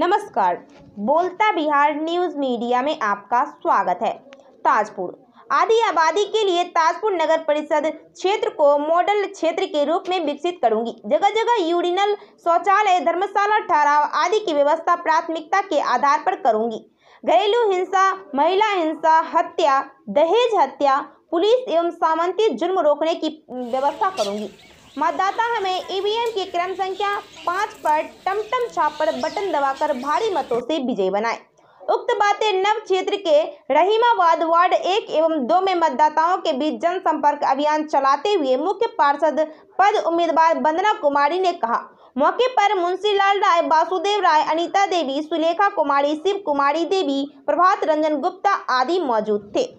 नमस्कार बोलता Bihar news media में आपका स्वागत है ताजपुर आदि आबादी के लिए ताजपुर नगर परिषद क्षेत्र को मॉडल क्षेत्र के रूप में विकसित करूंगी जगह जगह यूरिनल शौचालय धर्मशाला ठहराव आदि की व्यवस्था प्राथमिकता के आधार पर करूंगी घरेलू हिंसा महिला हिंसा हत्या दहेज हत्या पुलिस एवं सामंती जुर्म रोकने की व्यवस्था करूंगी मतदाता हमें ईवीएम e की क्रम संख्या पाँच पर टमटम छापर बटन दबाकर भारी मतों से विजय बनाए उक्त बातें नव क्षेत्र के रहीमाबाद वार्ड एक एवं दो में मतदाताओं के बीच जनसंपर्क अभियान चलाते हुए मुख्य पार्षद पद उम्मीदवार वंदना कुमारी ने कहा मौके पर मुंशीलाल राय वासुदेव राय अनीता देवी सुलेखा कुमारी शिव कुमारी देवी प्रभात रंजन गुप्ता आदि मौजूद थे